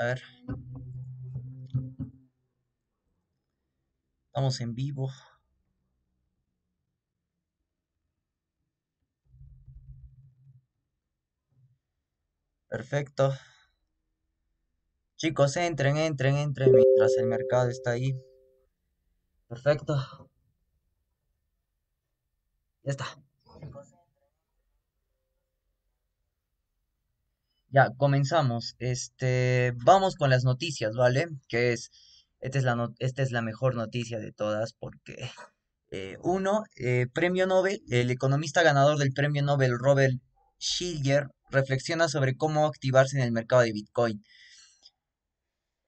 A ver. Estamos en vivo. Perfecto. Chicos, entren, entren, entren mientras el mercado está ahí. Perfecto. Ya está. Ya, comenzamos. Este, vamos con las noticias, ¿vale? Que es, esta es la, esta es la mejor noticia de todas porque, eh, uno, eh, premio Nobel, el economista ganador del premio Nobel, Robert Schiller, reflexiona sobre cómo activarse en el mercado de Bitcoin.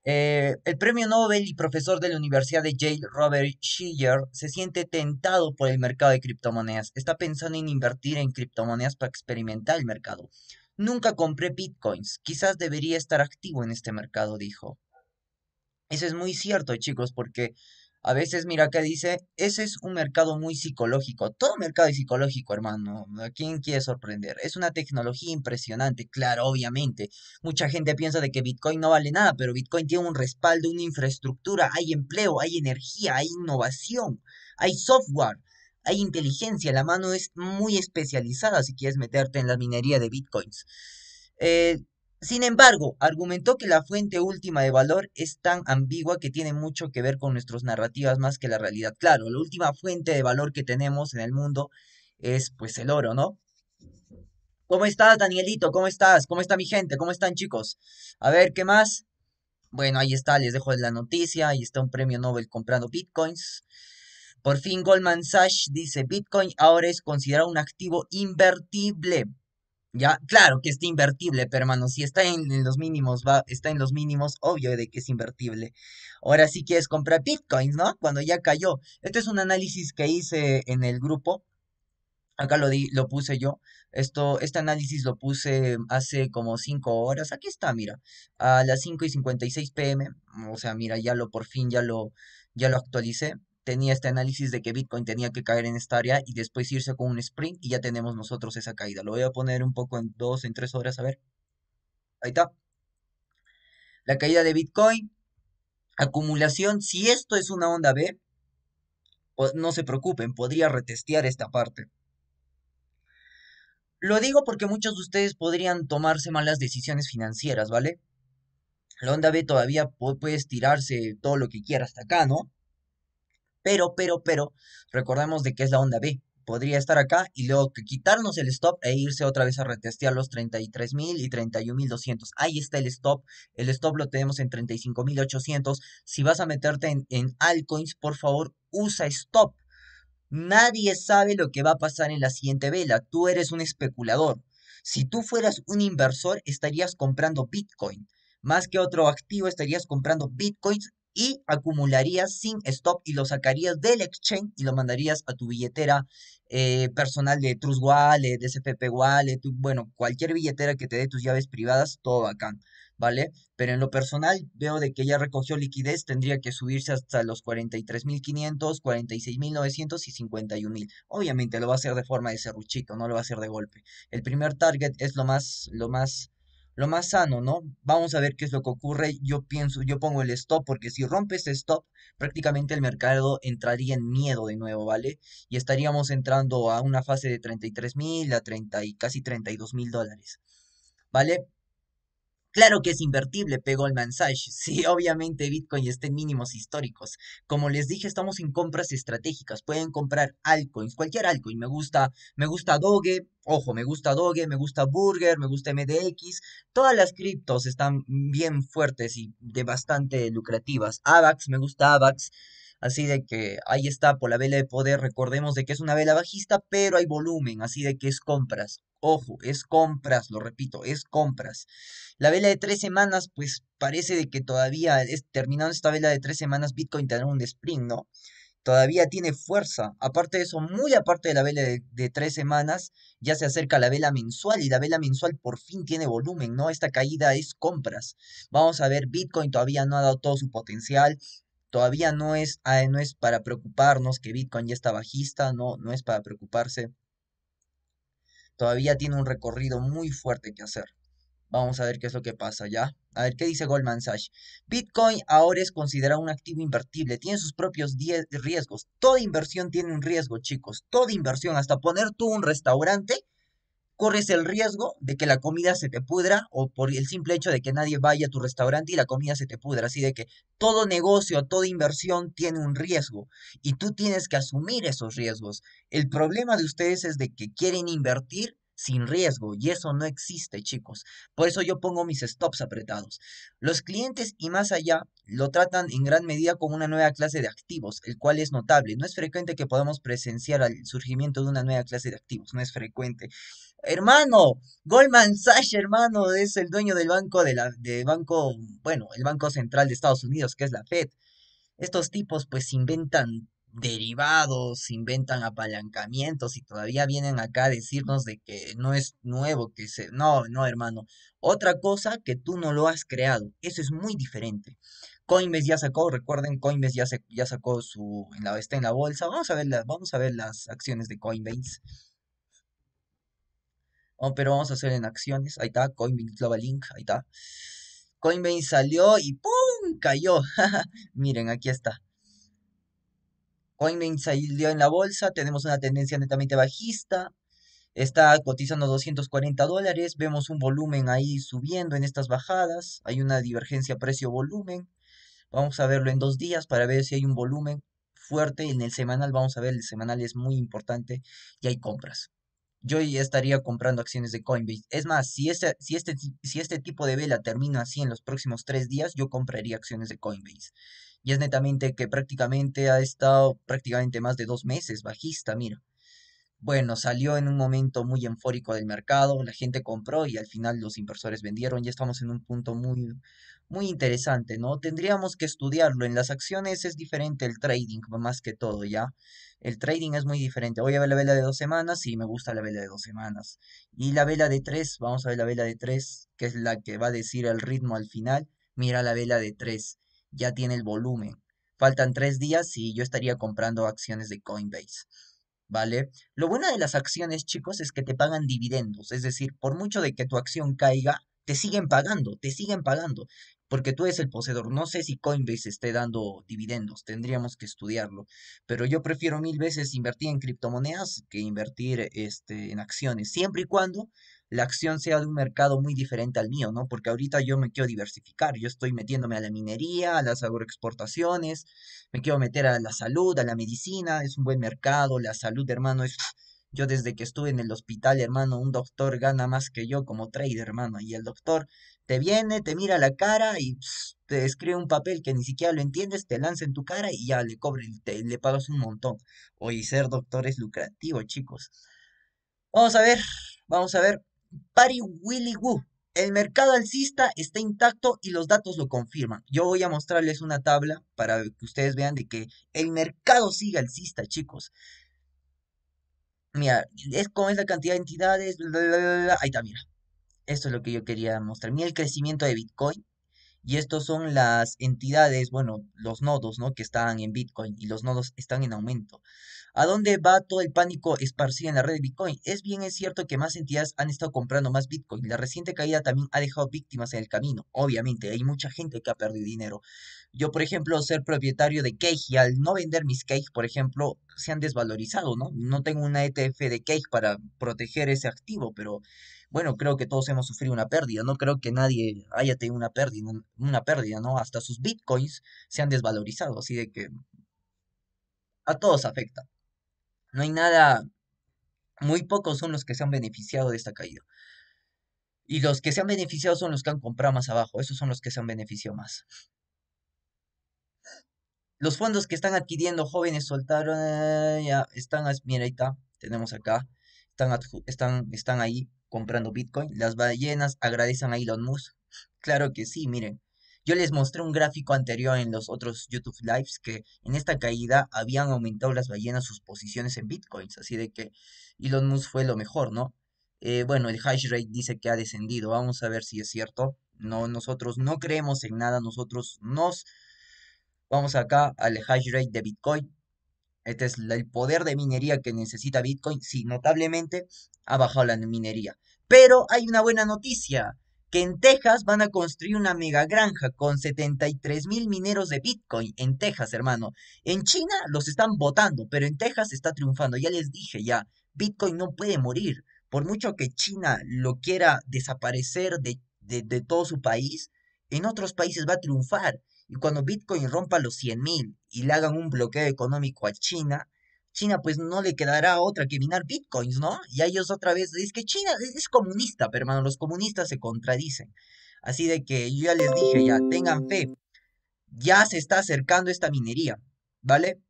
Eh, el premio Nobel y profesor de la Universidad de Yale, Robert Schiller, se siente tentado por el mercado de criptomonedas. Está pensando en invertir en criptomonedas para experimentar el mercado. Nunca compré bitcoins, quizás debería estar activo en este mercado, dijo. Eso es muy cierto, chicos, porque a veces, mira, que dice, ese es un mercado muy psicológico. Todo mercado es psicológico, hermano. ¿A quién quiere sorprender? Es una tecnología impresionante, claro, obviamente. Mucha gente piensa de que Bitcoin no vale nada, pero Bitcoin tiene un respaldo, una infraestructura, hay empleo, hay energía, hay innovación, hay software hay inteligencia, la mano es muy especializada si quieres meterte en la minería de bitcoins. Eh, sin embargo, argumentó que la fuente última de valor es tan ambigua que tiene mucho que ver con nuestras narrativas más que la realidad. Claro, la última fuente de valor que tenemos en el mundo es pues el oro, ¿no? ¿Cómo estás, Danielito? ¿Cómo estás? ¿Cómo está mi gente? ¿Cómo están, chicos? A ver, ¿qué más? Bueno, ahí está, les dejo la noticia, ahí está un premio Nobel comprando bitcoins. Por fin Goldman Sachs dice, Bitcoin ahora es considerado un activo invertible. Ya, claro que está invertible, pero hermano, si está en, los mínimos, va, está en los mínimos, obvio de que es invertible. Ahora sí quieres comprar bitcoins, ¿no? Cuando ya cayó. Este es un análisis que hice en el grupo. Acá lo, di, lo puse yo. Esto, este análisis lo puse hace como 5 horas. Aquí está, mira. A las 5 y 56 pm. O sea, mira, ya lo por fin, ya lo, ya lo actualicé tenía este análisis de que Bitcoin tenía que caer en esta área y después irse con un sprint y ya tenemos nosotros esa caída. Lo voy a poner un poco en dos, en tres horas, a ver. Ahí está. La caída de Bitcoin, acumulación, si esto es una onda B, no se preocupen, podría retestear esta parte. Lo digo porque muchos de ustedes podrían tomarse malas decisiones financieras, ¿vale? La onda B todavía puede estirarse todo lo que quiera hasta acá, ¿no? Pero, pero, pero, recordemos de que es la onda B. Podría estar acá y luego quitarnos el stop e irse otra vez a retestear los 33.000 y 31.200. Ahí está el stop. El stop lo tenemos en 35.800. Si vas a meterte en, en altcoins, por favor, usa stop. Nadie sabe lo que va a pasar en la siguiente vela. Tú eres un especulador. Si tú fueras un inversor, estarías comprando Bitcoin. Más que otro activo, estarías comprando Bitcoins y acumularías sin stop y lo sacarías del exchange y lo mandarías a tu billetera eh, personal de Trust Wallet, de CPP Wallet, bueno, cualquier billetera que te dé tus llaves privadas, todo bacán, ¿vale? Pero en lo personal veo de que ya recogió liquidez, tendría que subirse hasta los 43.500, 46.900 y 51.000. Obviamente lo va a hacer de forma de serruchito, no lo va a hacer de golpe. El primer target es lo más, lo más lo más sano, ¿no? Vamos a ver qué es lo que ocurre. Yo pienso, yo pongo el stop, porque si rompe ese stop, prácticamente el mercado entraría en miedo de nuevo, ¿vale? Y estaríamos entrando a una fase de 33 mil a 30 y casi 32 mil dólares, ¿vale? Claro que es invertible, pegó el mensaje. Sí, obviamente Bitcoin está en mínimos históricos. Como les dije, estamos en compras estratégicas. Pueden comprar altcoins, cualquier altcoin. Me gusta, me gusta Doge, ojo, me gusta Doge, me gusta Burger, me gusta MDX. Todas las criptos están bien fuertes y de bastante lucrativas. AVAX, me gusta AVAX. Así de que ahí está, por la vela de poder, recordemos de que es una vela bajista, pero hay volumen, así de que es compras. Ojo, es compras, lo repito, es compras. La vela de tres semanas, pues parece de que todavía, es, terminando esta vela de tres semanas, Bitcoin tendrá un sprint, ¿no? Todavía tiene fuerza. Aparte de eso, muy aparte de la vela de, de tres semanas, ya se acerca la vela mensual y la vela mensual por fin tiene volumen, ¿no? Esta caída es compras. Vamos a ver, Bitcoin todavía no ha dado todo su potencial todavía no es, ah, no es para preocuparnos que Bitcoin ya está bajista, no, no es para preocuparse. Todavía tiene un recorrido muy fuerte que hacer. Vamos a ver qué es lo que pasa ya. A ver qué dice Goldman Sachs. Bitcoin ahora es considerado un activo invertible. Tiene sus propios riesgos. Toda inversión tiene un riesgo, chicos. Toda inversión, hasta poner tú un restaurante, corres el riesgo de que la comida se te pudra o por el simple hecho de que nadie vaya a tu restaurante y la comida se te pudra. Así de que todo negocio, toda inversión tiene un riesgo y tú tienes que asumir esos riesgos. El problema de ustedes es de que quieren invertir sin riesgo y eso no existe, chicos. Por eso yo pongo mis stops apretados. Los clientes y más allá lo tratan en gran medida como una nueva clase de activos, el cual es notable. No es frecuente que podamos presenciar el surgimiento de una nueva clase de activos, no es frecuente. Hermano, Goldman Sachs, hermano, es el dueño del banco de la de banco, bueno, el Banco Central de Estados Unidos, que es la Fed. Estos tipos pues inventan derivados, inventan apalancamientos y todavía vienen acá a decirnos de que no es nuevo, que se... No, no, hermano. Otra cosa que tú no lo has creado. Eso es muy diferente. Coinbase ya sacó, recuerden, Coinbase ya, se, sacó su... En la, está en la bolsa. Vamos a, ver vamos a ver las acciones de Coinbase. Oh, pero vamos a hacer en acciones. Ahí está, Coinbase Global Ahí está. Coinbase salió y ¡pum! cayó. Miren, aquí está. Coinbase salió en la bolsa, tenemos una tendencia netamente bajista, está cotizando 240 dólares, vemos un volumen ahí subiendo en estas bajadas, hay una divergencia precio-volumen, vamos a verlo en dos días para ver si hay un volumen fuerte, en el semanal vamos a ver, el semanal es muy importante y hay compras. Yo ya estaría comprando acciones de Coinbase. Es más, si este, si, este, si este tipo de vela termina así en los próximos tres días, yo compraría acciones de Coinbase y es netamente que prácticamente ha estado prácticamente más de dos meses bajista, mira. Bueno, salió en un momento muy enfórico del mercado, la gente compró y al final los inversores vendieron, ya estamos en un punto muy, muy interesante, ¿no? Tendríamos que estudiarlo, en las acciones es diferente el trading más que todo, ¿ya? El trading es muy diferente, voy a ver la vela de dos semanas, y me gusta la vela de dos semanas, y la vela de tres, vamos a ver la vela de tres, que es la que va a decir el ritmo al final, mira la vela de tres ya tiene el volumen. Faltan tres días y yo estaría comprando acciones de Coinbase. ¿Vale? Lo bueno de las acciones, chicos, es que te pagan dividendos. Es decir, por mucho de que tu acción caiga, te siguen pagando, te siguen pagando. Porque tú eres el poseedor. No sé si Coinbase esté dando dividendos, tendríamos que estudiarlo. Pero yo prefiero mil veces invertir en criptomonedas que invertir este, en acciones, siempre y cuando la acción sea de un mercado muy diferente al mío, ¿no? Porque ahorita yo me quiero diversificar, yo estoy metiéndome a la minería, a las agroexportaciones, me quiero meter a la salud, a la medicina, es un buen mercado, la salud, hermano, es... Yo desde que estuve en el hospital, hermano, un doctor gana más que yo como trader, hermano. Y el doctor te viene, te mira la cara y te escribe un papel que ni siquiera lo entiendes, te lanza en tu cara y ya le cobre, le pagas un montón. hoy ser doctor es lucrativo, chicos. Vamos a ver, vamos a ver. Pari Willy Woo. El mercado alcista está intacto y los datos lo confirman. Yo voy a mostrarles una tabla para que ustedes vean de que el mercado sigue alcista, chicos. Mira, es con la cantidad de entidades. Ahí está, mira. Esto es lo que yo quería mostrar. Mira el crecimiento de Bitcoin. Y estos son las entidades, bueno, los nodos, ¿no? Que están en Bitcoin y los nodos están en aumento. ¿A dónde va todo el pánico esparcido en la red de Bitcoin? Es bien es cierto que más entidades han estado comprando más Bitcoin. La reciente caída también ha dejado víctimas en el camino. Obviamente, hay mucha gente que ha perdido dinero. Yo, por ejemplo, ser propietario de Cake y al no vender mis Cake, por ejemplo, se han desvalorizado, ¿no? No tengo una ETF de Cake para proteger ese activo, pero bueno, creo que todos hemos sufrido una pérdida. No creo que nadie haya tenido una pérdida, una pérdida, ¿no? Hasta sus Bitcoins se han desvalorizado, así de que a todos afecta. No hay nada, muy pocos son los que se han beneficiado de esta caída. Y los que se han beneficiado son los que han comprado más abajo, esos son los que se han beneficiado más. Los fondos que están adquiriendo jóvenes soltaron, eh, ya están, mira, ahí está, tenemos acá, están, están, están ahí comprando Bitcoin. Las ballenas agradecen a Elon Musk. Claro que sí, miren, yo les mostré un gráfico anterior en los otros YouTube Lives que en esta caída habían aumentado las ballenas sus posiciones en Bitcoins, así de que Elon Musk fue lo mejor, ¿no? Eh, bueno, el hash rate dice que ha descendido, vamos a ver si es cierto. No, nosotros no creemos en nada, nosotros nos... Vamos acá al hash rate de Bitcoin, este es el poder de minería que necesita Bitcoin. Sí, notablemente ha bajado la minería. Pero hay una buena noticia que en Texas van a construir una mega granja con 73 mil mineros de Bitcoin en Texas, hermano. En China los están votando, pero en Texas está triunfando. Ya les dije, ya, Bitcoin no puede morir. Por mucho que China lo quiera desaparecer de, de todo su país, en otros países va a triunfar. Y cuando Bitcoin rompa los 100 mil y le hagan un bloqueo económico a China, China pues no le quedará otra que minar bitcoins, ¿no? Y ellos otra vez, es que China es, comunista, pero hermano, los comunistas se contradicen. Así de que yo ya les dije, ya, tengan fe, ya se está acercando esta minería, ¿vale?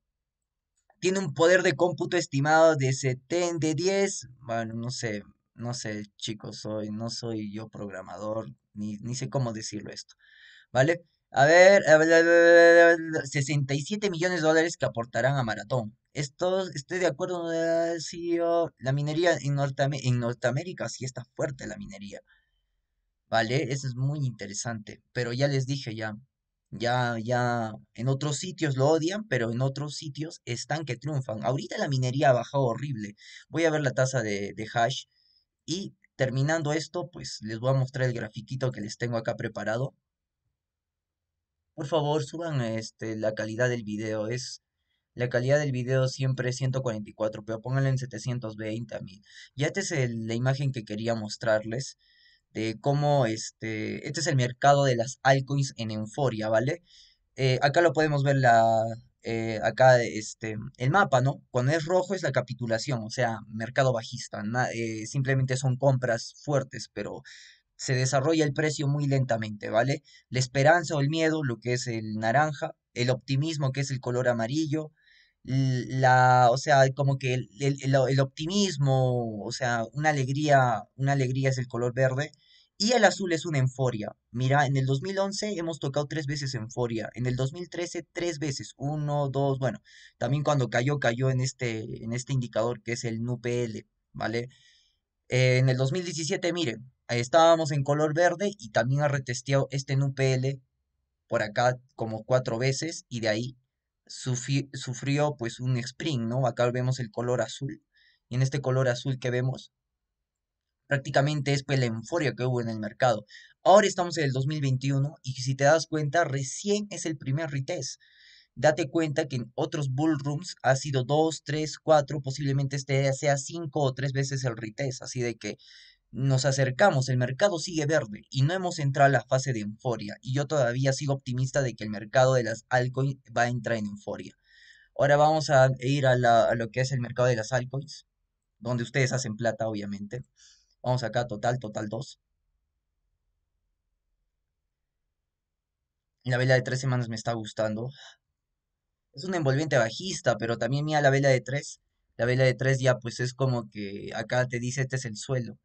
Tiene un poder de cómputo estimado de 70, de 10, bueno, no sé, no sé, chicos, soy, no soy yo programador, ni, ni sé cómo decirlo esto, ¿vale? A ver, 67 millones de dólares que aportarán a Maratón. Esto, estoy de acuerdo con La minería en, en Norteamérica sí está fuerte la minería. ¿Vale? Eso es muy interesante. Pero ya les dije, ya, ya, ya, en otros sitios lo odian, pero en otros sitios están que triunfan. Ahorita la minería ha bajado horrible. Voy a ver la tasa de, de hash. Y terminando esto, pues les voy a mostrar el grafiquito que les tengo acá preparado. Por favor, suban este, la calidad del video. Es, la calidad del video siempre es 144, pero pónganlo en 720 a 1000. Ya esta es la imagen que quería mostrarles de cómo este, este es el mercado de las altcoins en Euforia, ¿vale? Eh, acá lo podemos ver la, eh, acá este, el mapa, ¿no? Cuando es rojo es la capitulación, o sea, mercado bajista, eh, simplemente son compras fuertes, pero se desarrolla el precio muy lentamente, ¿vale? La esperanza o el miedo, lo que es el naranja, el optimismo, que es el color amarillo, la, o sea, como que el, optimismo, o sea, una alegría, una alegría es el color verde. Y el azul es una euforia. Mira, en el 2011 hemos tocado tres veces euforia. En el 2013 tres veces. Uno, dos, bueno. También cuando cayó, cayó en este, en este indicador que es el NUPL, ¿vale? en el 2017, miren, estábamos en color verde y también ha retesteado este NUPL por acá como cuatro veces y de ahí sufrió, pues un spring ¿no? Acá vemos el color azul. Y en este color azul que vemos, prácticamente es pues, la euforia que hubo en el mercado. Ahora estamos en el 2021 y si te das cuenta, recién es el primer retest. Date cuenta que en otros bullrooms ha sido 2, 3, 4, posiblemente este sea 5 o 3 veces el retest. Así de que nos acercamos, el mercado sigue verde y no hemos entrado a la fase de euforia y yo todavía sigo optimista de que el mercado de las altcoins va a entrar en euforia. Ahora vamos a ir a, lo que es el mercado de las altcoins, donde ustedes hacen plata obviamente. Vamos acá, total, total 2. La vela de 3 semanas me está gustando. Es un envolvente bajista, pero también mira la vela de 3. La vela de 3 ya pues es como que acá te dice este es el suelo.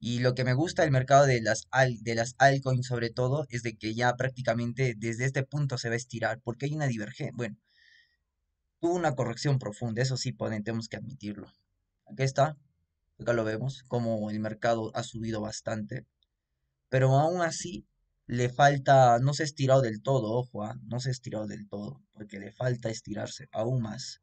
Y lo que me gusta del mercado de las, de las altcoins sobre todo es de que ya prácticamente desde este punto se va a estirar porque hay una divergencia. Bueno, tuvo una corrección profunda, eso sí, tenemos que admitirlo. Aquí está, acá lo vemos, como el mercado ha subido bastante. Pero aún así le falta, no se ha estirado del todo, ojo, ¿ah? no se ha estirado del todo, porque le falta estirarse aún más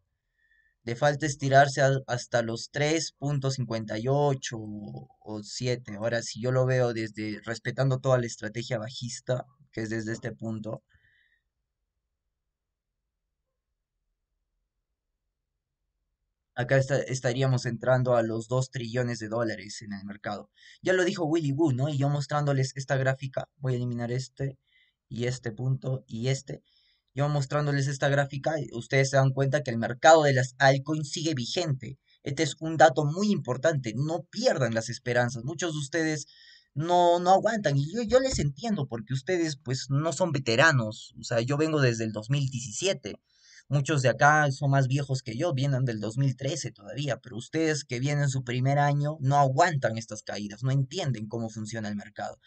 de falta estirarse hasta los 3.58 o 7. Ahora, si yo lo veo desde respetando toda la estrategia bajista, que es desde este punto, acá estaríamos entrando a los 2 trillones de dólares en el mercado. Ya lo dijo Willy Woo, ¿no? Y yo mostrándoles esta gráfica, voy a eliminar este y este punto y este yo mostrándoles esta gráfica, eh, ustedes se dan cuenta que el mercado de las altcoins sigue vigente. Este es un dato muy importante. No pierdan las esperanzas. Muchos de ustedes no, no aguantan. Y yo, les entiendo porque ustedes pues no son veteranos. O sea, yo vengo desde el 2017. Muchos de acá son más viejos que yo, vienen del 2013 todavía, pero ustedes que vienen su primer año no aguantan estas caídas, no entienden cómo funciona el mercado.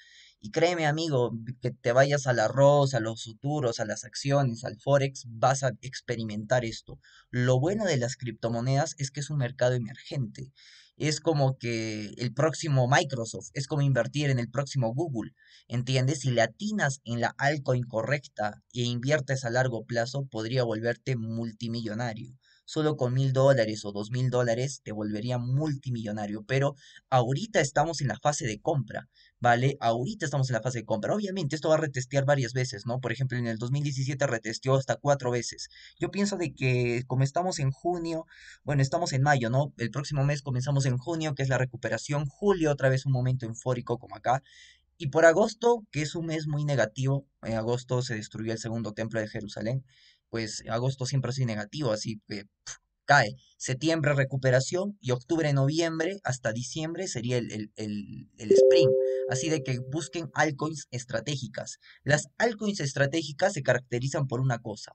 Y créeme, amigo, que te vayas al arroz, a los futuros, a las acciones, al forex, vas a experimentar esto. Lo bueno de las criptomonedas es que es un mercado emergente. Es como que el próximo Microsoft, es como invertir en el próximo Google, ¿entiendes? Si le atinas en la altcoin incorrecta e inviertes a largo plazo, podría volverte multimillonario solo con mil dólares o dos mil dólares te volvería multimillonario, pero ahorita estamos en la fase de compra, ¿vale? Ahorita estamos en la fase de compra. Obviamente esto va a retestear varias veces, ¿no? Por ejemplo, en el 2017 retesteó hasta cuatro veces. Yo pienso de que como estamos en junio, bueno, estamos en mayo, ¿no? El próximo mes comenzamos en junio, que es la recuperación, julio otra vez un momento enfórico como acá, y por agosto, que es un mes muy negativo, en agosto se destruyó el segundo templo de Jerusalén, pues agosto siempre ha sido negativo, así que cae. Septiembre recuperación y octubre, noviembre hasta diciembre sería el, el, el, spring. Así de que busquen altcoins estratégicas. Las altcoins estratégicas se caracterizan por una cosa.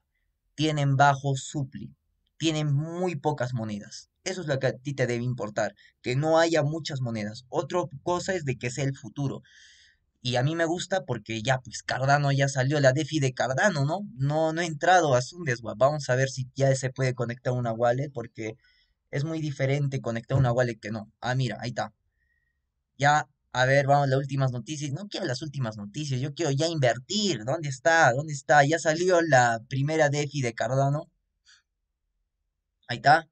Tienen bajo supli. Tienen muy pocas monedas. Eso es lo que a ti te debe importar. Que no haya muchas monedas. Otra cosa es de que sea el futuro. Y a mí me gusta porque ya, pues Cardano ya salió, la DeFi de Cardano, ¿no? No, no he entrado a Sundeswap. Vamos a ver si ya se puede conectar una wallet porque es muy diferente conectar una wallet que no. Ah, mira, ahí está. Ya, a ver, vamos, las últimas noticias. No quiero las últimas noticias, yo quiero ya invertir. ¿Dónde está? ¿Dónde está? Ya salió la primera DeFi de Cardano. Ahí está.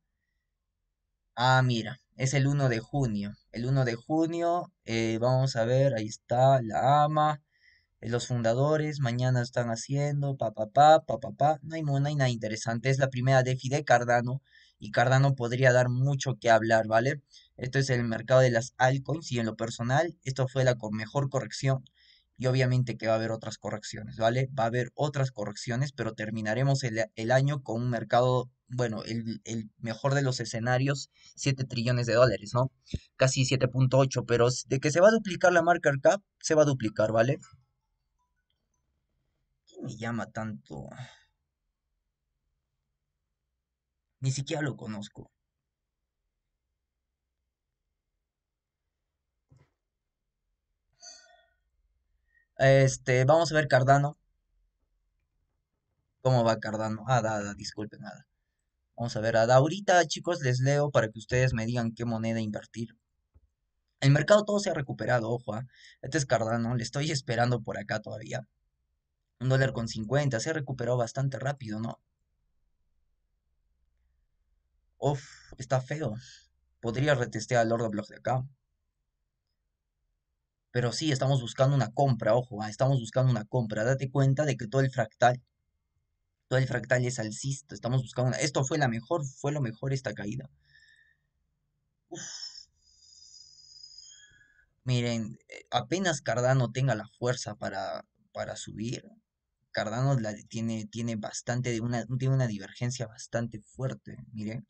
Ah, mira, es el 1 de junio el 1 de junio. Eh, vamos a ver, ahí está la AMA, eh, los fundadores, mañana están haciendo, pa, pa, pa, pa, pa, pa. No hay, nada interesante. Es la primera DeFi de Cardano y Cardano podría dar mucho que hablar, ¿vale? Esto es el mercado de las altcoins y en lo personal, esto fue la mejor corrección. Y obviamente que va a haber otras correcciones, ¿vale? Va a haber otras correcciones, pero terminaremos el año con un mercado bueno, el, mejor de los escenarios, 7 trillones de dólares, ¿no? Casi 7.8, pero de que se va a duplicar la marca cap, se va a duplicar, ¿vale? ¿Qué me llama tanto? Ni siquiera lo conozco. Este, vamos a ver Cardano. ¿Cómo va Cardano? Ah, nada, da, disculpen, nada. Vamos a ver, ahorita chicos les leo para que ustedes me digan qué moneda invertir. El mercado todo se ha recuperado, ojo, ¿ah? este es Cardano, le estoy esperando por acá todavía. Un dólar con 50, se recuperó bastante rápido, ¿no? Uf, está feo. Podría retestear al Lord of de acá. Pero sí, estamos buscando una compra, ojo, ¿ah? estamos buscando una compra. Date cuenta de que todo el fractal todo el fractal es alcista, estamos buscando una... Esto fue la mejor, fue lo mejor esta caída. Miren, eh, apenas Cardano tenga la fuerza para, para subir, Cardano la, tiene, tiene bastante, una, tiene una divergencia bastante fuerte, miren.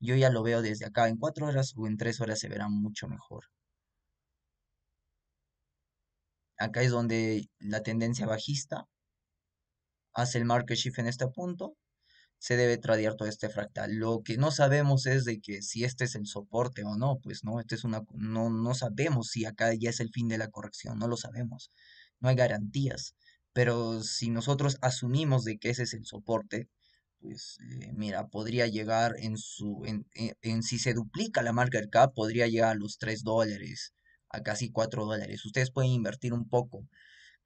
Yo ya lo veo desde acá, en cuatro horas o en tres horas se verá mucho mejor acá es donde la tendencia bajista hace el market shift en este punto, se debe tradear todo este fractal. Lo que no sabemos es de que si este es el soporte o no, pues no, este es una no, no sabemos si acá ya es el fin de la corrección, no lo sabemos. No hay garantías, pero si nosotros asumimos de que ese es el soporte, pues eh, mira, podría llegar en su en, si se duplica la marca cap, podría llegar a los 3 dólares, a casi 4 dólares. Ustedes pueden invertir un poco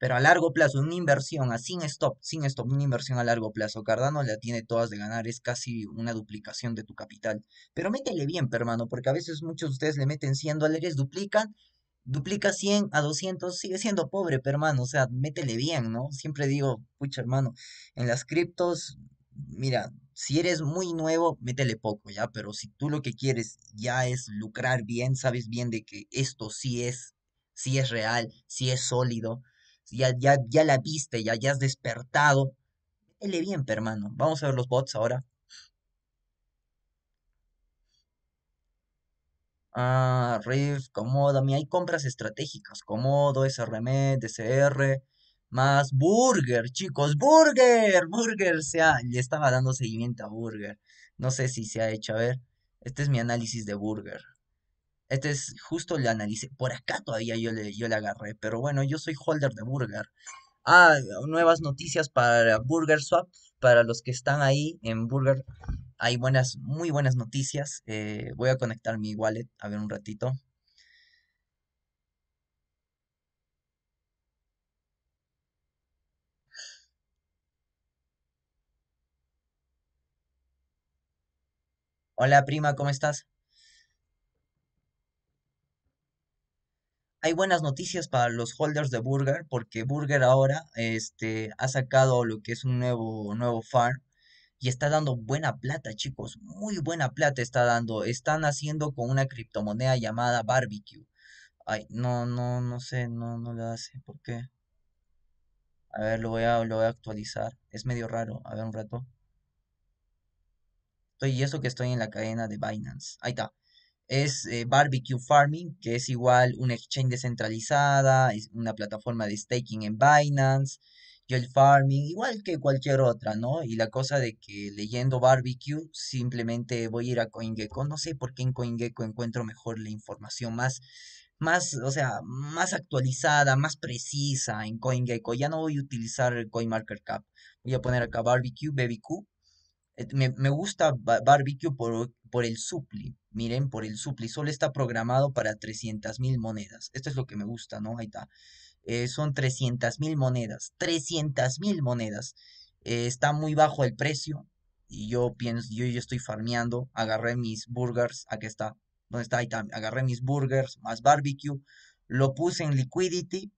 pero a largo plazo, una inversión, a ah, sin stop, sin stop, una inversión a largo plazo. Cardano la tiene todas de ganar, es casi una duplicación de tu capital. Pero métele bien, hermano, porque a veces muchos de ustedes le meten 100 dólares, duplican, duplica 100 a 200, sigue siendo pobre, hermano. O sea, métele bien, ¿no? Siempre digo, pucha, hermano, en las criptos, mira, si eres muy nuevo, métele poco, ¿ya? Pero si tú lo que quieres ya es lucrar bien, sabes bien de que esto sí es, sí es real, sí es sólido, ya, la viste, ya, ya has despertado. Dele bien, hermano. Vamos a ver los bots ahora. Ah, Riff, Comodo. mí hay compras estratégicas. Comodo, SRM, DCR, más Burger, chicos. Burger, Burger. sea, le estaba dando seguimiento a Burger. No sé si se ha hecho. A ver, este es mi análisis de Burger. Este es justo el análisis. Por acá todavía yo le, yo le agarré. Pero bueno, yo soy holder de Burger. Ah, nuevas noticias para Burger Swap. Para los que están ahí en Burger, hay buenas, muy buenas noticias. Eh, voy a conectar mi wallet. A ver un ratito. Hola prima, ¿cómo estás? hay buenas noticias para los holders de Burger, porque Burger ahora este, ha sacado lo que es un nuevo, nuevo farm y está dando buena plata, chicos. Muy buena plata está dando. Están haciendo con una criptomoneda llamada Barbecue. Ay, no, no, no sé, no, no lo hace. ¿Por qué? A ver, lo voy a, lo a actualizar. Es medio raro. A ver un rato. Estoy, y eso que estoy en la cadena de Binance. Ahí está es eh, Barbecue Farming, que es igual una exchange descentralizada, una plataforma de staking en Binance, Y el Farming, igual que cualquier otra, ¿no? Y la cosa de que leyendo Barbecue simplemente voy a ir a CoinGecko, no sé por qué en CoinGecko encuentro mejor la información más más, o sea, más actualizada, más precisa en CoinGecko. Ya no voy a utilizar el CoinMarketCap. Voy a poner acá Barbecue, BBQ. Me, me gusta Barbecue por, por el supli. Miren, por el supli solo está programado para 300.000 monedas. Esto es lo que me gusta, ¿no? Ahí está. Eh, son son 300.000 monedas. 300.000 monedas. Eh, está muy bajo el precio. Y yo pienso, yo, yo estoy farmeando. Agarré mis burgers. Aquí está. ¿Dónde está? Ahí está. Agarré mis burgers más barbecue. Lo puse en liquidity.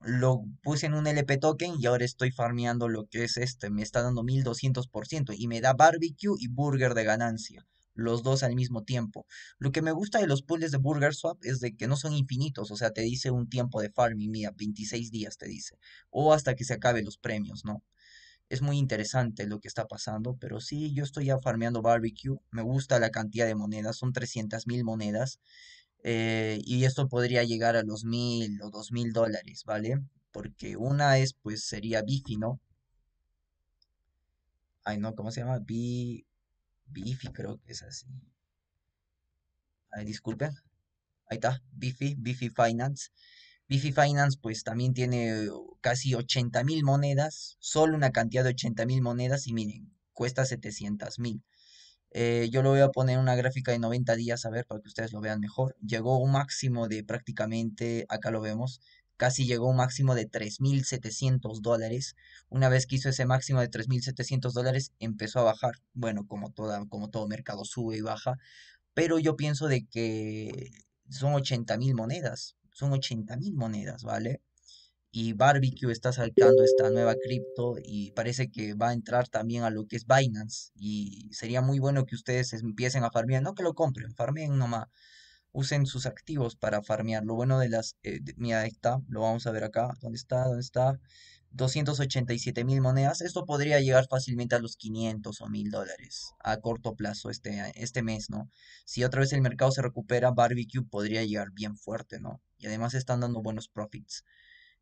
Lo puse en un LP token y ahora estoy farmeando lo que es este. Me está dando 1200% y me da barbecue y burger de ganancia los dos al mismo tiempo. Lo que me gusta de los puzzles de Burger Swap es de que no son infinitos, o sea, te dice un tiempo de farming, mira, 26 días te dice, o hasta que se acaben los premios, ¿no? Es muy interesante lo que está pasando, pero sí, yo estoy ya farmeando barbecue, me gusta la cantidad de monedas, son 300.000 mil monedas, eh, y esto podría llegar a los mil o dos mil dólares, ¿vale? Porque una es, pues, sería Bifi, ¿no? Ay, no, ¿cómo se llama? B... Bifi, creo que es así. Ay, disculpen. Ahí está, Bifi, Bifi Finance. Bifi Finance pues también tiene uh, casi 80.000 mil monedas, solo una cantidad de 80 mil monedas y miren, cuesta 700.000. mil. Eh, yo lo voy a poner en una gráfica de 90 días, a ver, para que ustedes lo vean mejor. Llegó un máximo de prácticamente, acá lo vemos, casi llegó a un máximo de 3.700 dólares. Una vez que hizo ese máximo de 3.700 dólares, empezó a bajar. Bueno, como, como todo mercado sube y baja, pero yo pienso de que son 80.000 monedas, son 80.000 monedas, ¿vale? Y Barbecue está saltando esta nueva cripto y parece que va a entrar también a lo que es Binance. Y sería muy bueno que ustedes empiecen a farmear, no que lo compren, farmeen nomás usen sus activos para farmear. Lo bueno de las... Eh, mira, está, lo vamos a ver acá. ¿Dónde está? ¿Dónde está? 287 mil monedas. Esto podría llegar fácilmente a los 500 o 1000 dólares a corto plazo este, este mes, ¿no? Si otra vez el mercado se recupera, Barbecue podría llegar bien fuerte, ¿no? Y además están dando buenos profits.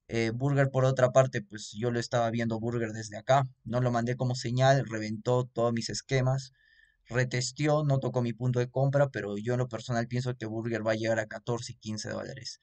Eh, Burger, por otra parte, pues yo lo estaba viendo Burger desde acá. No lo mandé como señal, reventó todos mis esquemas retestió, no tocó mi punto de compra, pero yo en lo personal pienso que Burger va a llegar a 14, 15 dólares.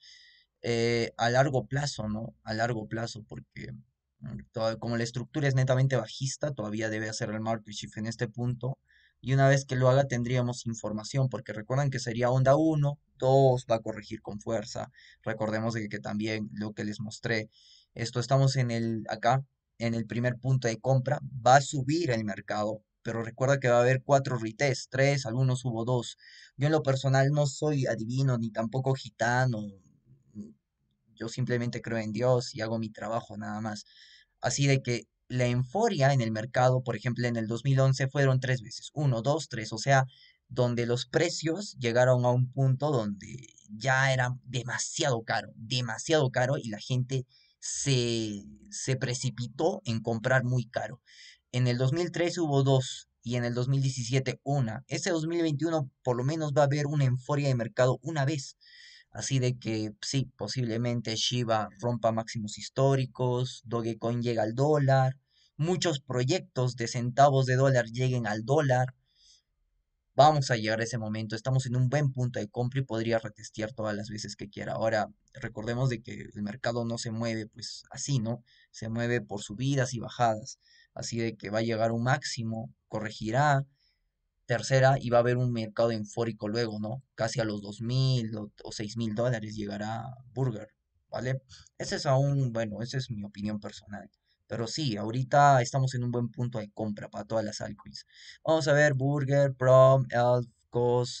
Eh, a largo plazo, ¿no? A largo plazo, porque mm, como la estructura es netamente bajista, todavía debe hacer el market shift en este punto. Y una vez que lo haga tendríamos información, porque recuerdan que sería onda 1, 2 va a corregir con fuerza. Recordemos que también lo que les mostré, esto estamos en el acá, en el primer punto de compra, va a subir el mercado, pero recuerda que va a haber cuatro rites, tres, algunos hubo dos. Yo en lo personal no soy adivino ni tampoco gitano, mm, yo simplemente creo en Dios y hago mi trabajo nada más. Así de que la euforia en el mercado, por ejemplo, en el 2011 fueron tres veces, uno, dos, tres, o sea, donde los precios llegaron a un punto donde ya era demasiado caro, demasiado caro y la gente se, se precipitó en comprar muy caro. En el 2003 hubo dos y en el 2017 una. Este 2021 por lo menos va a haber una euforia de mercado una vez. Así de que sí, posiblemente Shiba rompa máximos históricos, Dogecoin llega al dólar, muchos proyectos de centavos de dólar lleguen al dólar. Vamos a llegar a ese momento, estamos en un buen punto de compra y podría retestear todas las veces que quiera. Ahora, recordemos de que el mercado no se mueve pues así, ¿no? Se mueve por subidas y bajadas así de que va a llegar un máximo, corregirá, tercera y va a haber un mercado enfórico luego, ¿no? Casi a los 2.000 o, 6.000 dólares llegará Burger, ¿vale? Ese es aún, bueno, esa es mi opinión personal. Pero sí, ahorita estamos en un buen punto de compra para todas las altcoins. Vamos a ver Burger, Prom, Elf, Cos,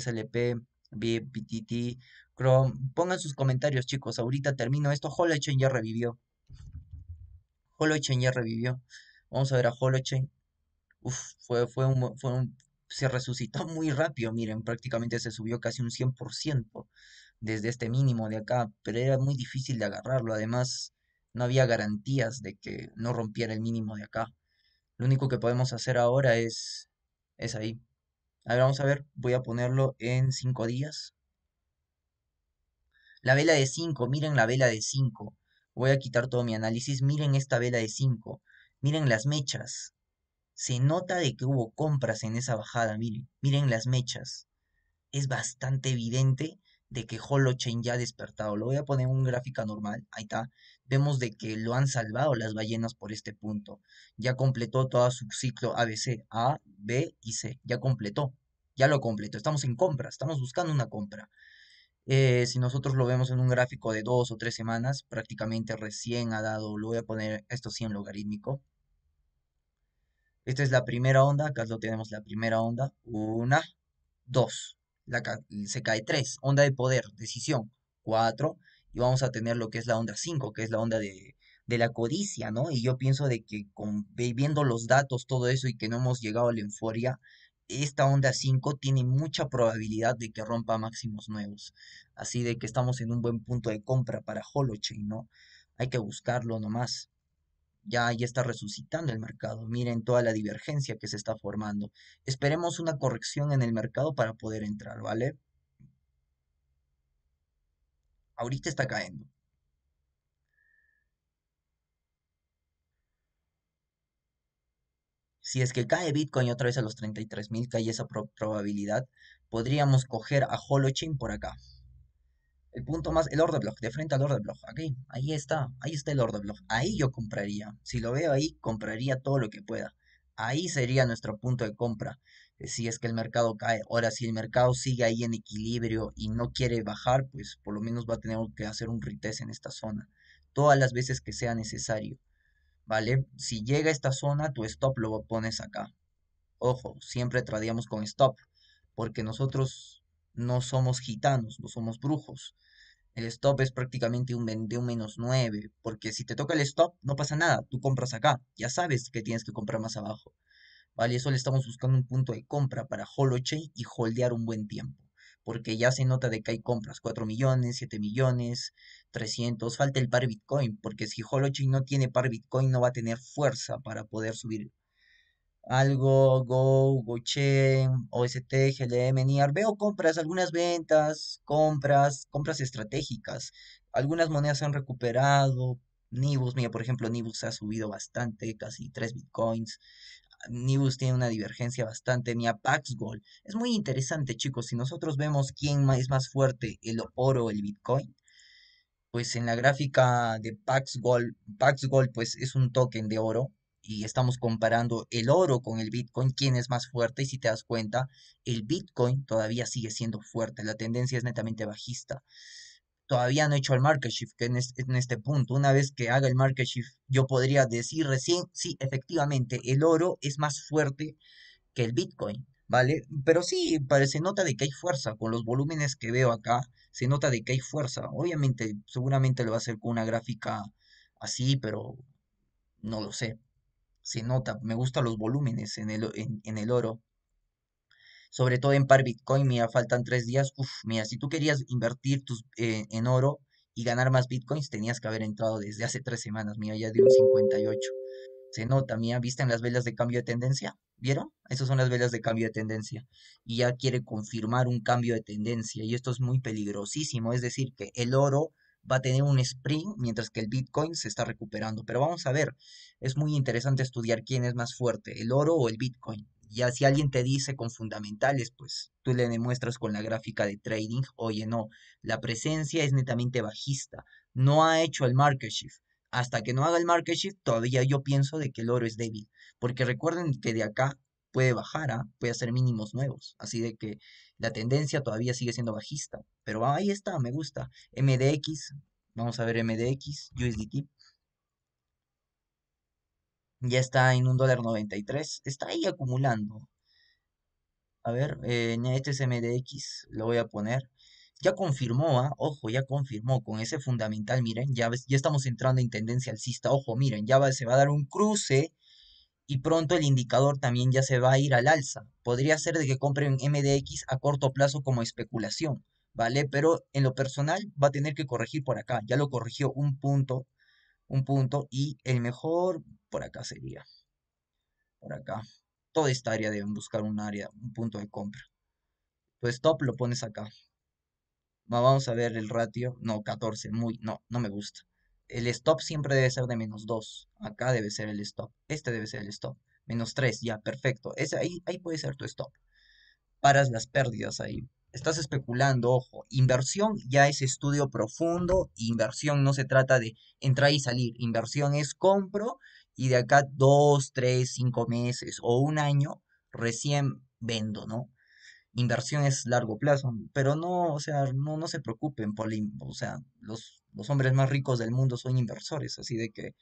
SLP, BTT, Chrome. Pongan sus comentarios, chicos. Ahorita termino esto. Holochain ya revivió. Holochain ya revivió. Vamos a ver a Holochain. Uf, fue, fue, un, fue un, se resucitó muy rápido, miren, prácticamente se subió casi un 100% desde este mínimo de acá, pero era muy difícil de agarrarlo, además no había garantías de que no rompiera el mínimo de acá. Lo único que podemos hacer ahora es, es ahí. A ver, vamos a ver, voy a ponerlo en 5 días. La vela de 5, miren la vela de 5. Voy a quitar todo mi análisis. Miren esta vela de 5. Miren las mechas. Se nota de que hubo compras en esa bajada, miren. Miren las mechas. Es bastante evidente de que Holochain ya ha despertado. Lo voy a poner en un gráfica normal. Ahí está. Vemos de que lo han salvado las ballenas por este punto. Ya completó todo su ciclo ABC, A, B y C. Ya completó. Ya lo completó. Estamos en compra. Estamos buscando una compra. Eh, si nosotros lo vemos en un gráfico de dos o tres semanas, prácticamente recién ha dado, lo voy a poner esto sí en logarítmico. Esta es la primera onda, acá lo tenemos la primera onda, una, dos, se cae tres, onda de poder, decisión, cuatro, y vamos a tener lo que es la onda cinco, que es la onda de, la codicia, ¿no? Y yo pienso de que con, viendo los datos, todo eso, y que no hemos llegado a la euforia, esta onda 5 tiene mucha probabilidad de que rompa máximos nuevos. Así de que estamos en un buen punto de compra para Holochain, ¿no? Hay que buscarlo nomás. Ya, ya está resucitando el mercado. Miren toda la divergencia que se está formando. Esperemos una corrección en el mercado para poder entrar, ¿vale? Ahorita está cayendo. Si es que cae Bitcoin otra vez a los 33.000, cae esa probabilidad, podríamos coger a Holochain por acá. El punto más, el order block, de frente al order block, aquí, ahí está, ahí está el order block, ahí yo compraría, si lo veo ahí, compraría todo lo que pueda, ahí sería nuestro punto de compra, eh, si es que el mercado cae, ahora si el mercado sigue ahí en equilibrio y no quiere bajar, pues por lo menos va a tener que hacer un retest en esta zona, todas las veces que sea necesario, ¿vale? Si llega a esta zona, tu stop lo pones acá. Ojo, siempre tradíamos con stop, porque nosotros no somos gitanos, no somos brujos. El stop es prácticamente un, de un menos 9, porque si te toca el stop, no pasa nada, tú compras acá, ya sabes que tienes que comprar más abajo. ¿Vale? Eso le estamos buscando un punto de compra para holochain y holdear un buen tiempo, porque ya se nota de que hay compras, 4 millones, 7 millones, 300, falta el par Bitcoin, porque si Holochain no tiene par Bitcoin no va a tener fuerza para poder subir algo, Go, Gochain, OST, GLM, NIAR. Veo compras, algunas ventas, compras, compras estratégicas. Algunas monedas se han recuperado. Nibus, mira, por ejemplo, Nibus ha subido bastante, casi 3 bitcoins. Nibus tiene una divergencia bastante. Mira, Paxgol. Es muy interesante, chicos. Si nosotros vemos quién es más fuerte, el oro o el bitcoin, pues en la gráfica de Pax Gold, Pax Gold pues es un token de oro y estamos comparando el oro con el Bitcoin, quién es más fuerte y si te das cuenta, el Bitcoin todavía sigue siendo fuerte, la tendencia es netamente bajista. Todavía no he hecho el market shift que en, este, en este punto. Una vez que haga el market shift, yo podría decir recién, sí, efectivamente, el oro es más fuerte que el Bitcoin. ¿vale? Pero sí, se nota de que hay fuerza, con los volúmenes que veo acá, se nota de que hay fuerza. Obviamente, seguramente lo va a hacer con una gráfica así, pero no lo sé. Se nota, me gustan los volúmenes en el, en, el oro. Sobre todo en par Bitcoin, mira, faltan tres días. Uf, mira, si tú querías invertir tus, eh, en oro y ganar más Bitcoins, tenías que haber entrado desde hace tres semanas. Mira, ya dio un 58. Se nota, mira, ¿viste en las velas de cambio de tendencia? ¿Vieron? Esas son las velas de cambio de tendencia. Y ya quiere confirmar un cambio de tendencia. Y esto es muy peligrosísimo. Es decir, que el oro va a tener un sprint mientras que el Bitcoin se está recuperando. Pero vamos a ver, es muy interesante estudiar quién es más fuerte, el oro o el Bitcoin. Ya si alguien te dice con fundamentales, pues tú le demuestras con la gráfica de trading, oye, no, la presencia es netamente bajista, no ha hecho el market shift. Hasta que no haga el market shift, todavía yo pienso de que el oro es débil. Porque recuerden que de acá puede bajar, ¿ah? puede hacer mínimos nuevos. Así de que la tendencia todavía sigue siendo bajista. Pero ahí está, me gusta. MDX, vamos a ver MDX, USDT. Ya está en un dólar 93. Está ahí acumulando. A ver, eh, este es MDX, lo voy a poner. Ya confirmó, ¿ah? ojo, ya confirmó con ese fundamental, miren, ya, ya estamos entrando en tendencia alcista, ojo, miren, ya se va a dar un cruce y pronto el indicador también ya se va a ir al alza. Podría ser de que compre un MDX a corto plazo como especulación, ¿vale? Pero en lo personal va a tener que corregir por acá. Ya lo corrigió un punto, un punto y el mejor por acá sería. Por acá. Toda esta área deben buscar un área, un punto de compra. Pues top lo pones acá. Vamos a ver el ratio. No, 14, muy, no, no me gusta el stop siempre debe ser de menos 2. Acá debe ser el stop. Este debe ser el stop. Menos 3, ya, perfecto. Ese, ahí, ahí puede ser tu stop. Paras las pérdidas ahí. Estás especulando, ojo. Inversión ya es estudio profundo. Inversión no se trata de entrar y salir. Inversión es compro y de acá 2, 3, 5 meses o un año recién vendo, ¿no? Inversión es largo plazo, pero no, o sea, no, no se preocupen por, o sea, los los hombres más ricos del mundo son inversores, así de que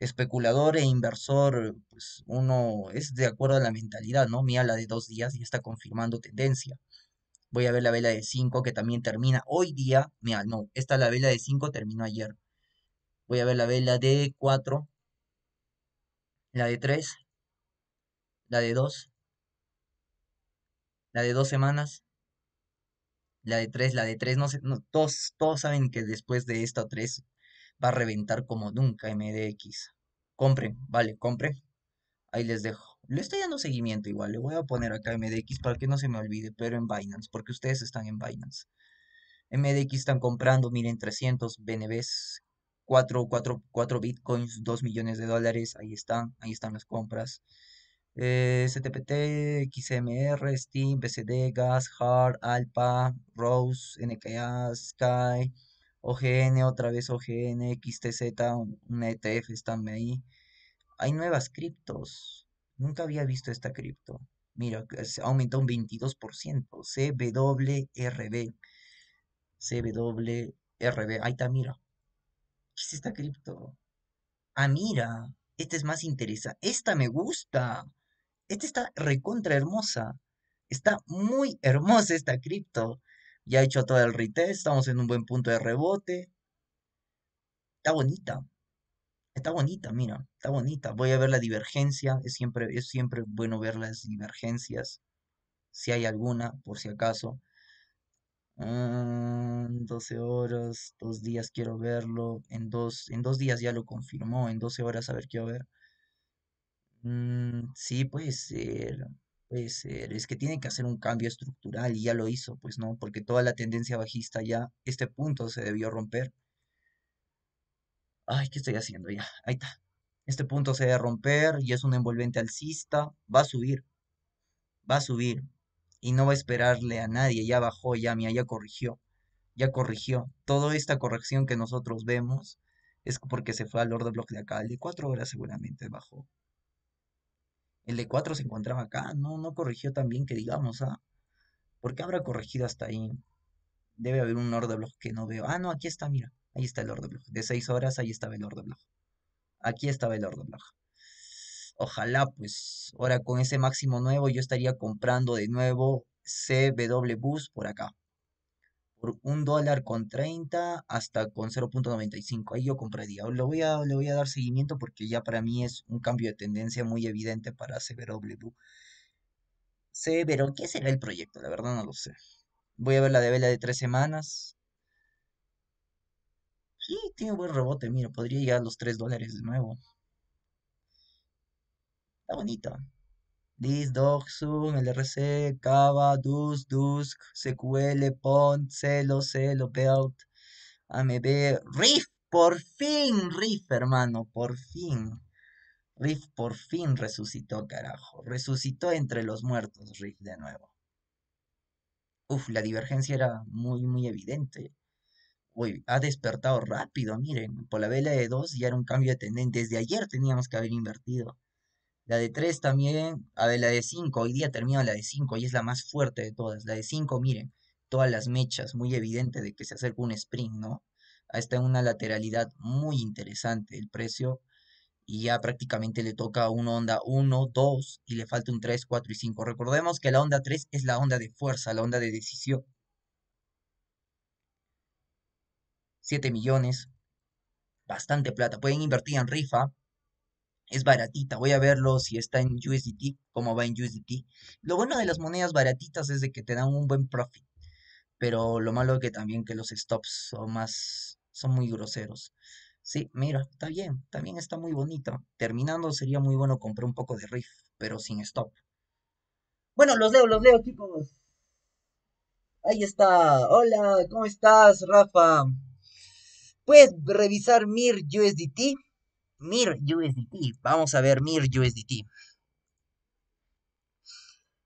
especulador e inversor, pues uno es de acuerdo a la mentalidad, ¿no? Mira la de dos días y está confirmando tendencia. Voy a ver la vela de cinco que también termina hoy día. Mira, no, esta la vela de cinco terminó ayer. Voy a ver la vela de cuatro la de tres la de dos la de dos semanas, la de 3, la de 3, no todos, todos saben que después de esta 3 va a reventar como nunca MDX. Compren, vale, compren. Ahí les dejo. Le estoy dando seguimiento igual, le voy a poner acá MDX para que no se me olvide, pero en Binance, porque ustedes están en Binance. MDX están comprando, miren, 300 BNBs, 4 bitcoins, 2 millones de dólares, ahí están, ahí están las compras. CTPT, eh, XMR, Steam, BCD, Gas, Hard, Alpa, Rose, NKA, Sky, OGN, otra vez OGN, XTZ, una ETF están ahí. Hay nuevas criptos. Nunca había visto esta cripto. Mira, aumentó un 22%. CWRB. CWRB. Ahí está, mira. ¿Qué es esta cripto? Ah, mira. Esta es más interesante. Esta me gusta. Esta está recontra hermosa. Está muy hermosa esta cripto. Ya ha hecho todo el retest, estamos en un buen punto de rebote. Está bonita. Está bonita, mira, está bonita. Voy a ver la divergencia, es siempre, es siempre bueno ver las divergencias, si hay alguna, por si acaso. 12 ah, horas, dos días quiero verlo. En dos, en dos días ya lo confirmó, en 12 horas a ver, qué a ver. Mm, sí, puede ser, puede ser. Es que tiene que hacer un cambio estructural y ya lo hizo, pues no, porque toda la tendencia bajista ya, este punto se debió romper. Ay, ¿qué estoy haciendo ya? Ahí está. Este punto se debe romper y es un envolvente alcista. Va a subir. Va a subir. Y no va a esperarle a nadie. Ya bajó, ya mía, ya corrigió. Ya corrigió. Toda esta corrección que nosotros vemos es porque se fue al order block de acá. El de 4 horas seguramente bajó. El de 4 se encontraba acá, no, no corrigió tan bien que digamos, ¿ah? ¿Por qué habrá corregido hasta ahí? Debe haber un order block que no veo. Ah, no, aquí está, mira. Ahí está el order block. De 6 horas, ahí estaba el order block. Aquí estaba el order block. Ojalá, pues, ahora con ese máximo nuevo yo estaría comprando de nuevo CW Bus por acá por un dólar con 30 hasta con 0.95. Ahí yo compraría. Le voy, a, le voy a dar seguimiento porque ya para mí es un cambio de tendencia muy evidente para CBW. Severo, ¿qué será el proyecto? La verdad no lo sé. Voy a ver la de vela de tres semanas. Sí, tiene buen rebote, mira, podría llegar a los 3 dólares de nuevo. Está bonito. Dis, sum, LRC, Cava, Dus, Dusk, CQL, Pont, Celo, Celo, Belt, AMB, Riff, por fin, Riff, hermano, por fin. Riff por fin resucitó, carajo. Resucitó entre los muertos, Riff, de nuevo. Uf, la divergencia era muy, muy evidente. Uy, ha despertado rápido, miren. Por la vela de dos ya era un cambio de tendencia. Desde ayer teníamos que haber invertido. La de 3 también, a ver, la de 5, hoy día termina la de 5 y es la más fuerte de todas. La de 5, miren, todas las mechas, muy evidente de que se acerca un sprint, ¿no? Ahí está en una lateralidad muy interesante el precio y ya prácticamente le toca una onda 1, 2 y le falta un 3, 4 y 5. Recordemos que la onda 3 es la onda de fuerza, la onda de decisión. 7 millones, bastante plata. Pueden invertir en rifa, es baratita. Voy a verlo si está en USDT, cómo va en USDT. Lo bueno de las monedas baratitas es de que te dan un buen profit, pero lo malo es que también que los stops son más, son muy groseros. Sí, mira, está bien, también está muy bonito. Terminando sería muy bueno comprar un poco de riff, pero sin stop. Bueno, los leo, los leo, chicos. Ahí está. Hola, ¿cómo estás, Rafa? Puedes revisar Mir USDT MIR USDT. Vamos a ver MIR USDT.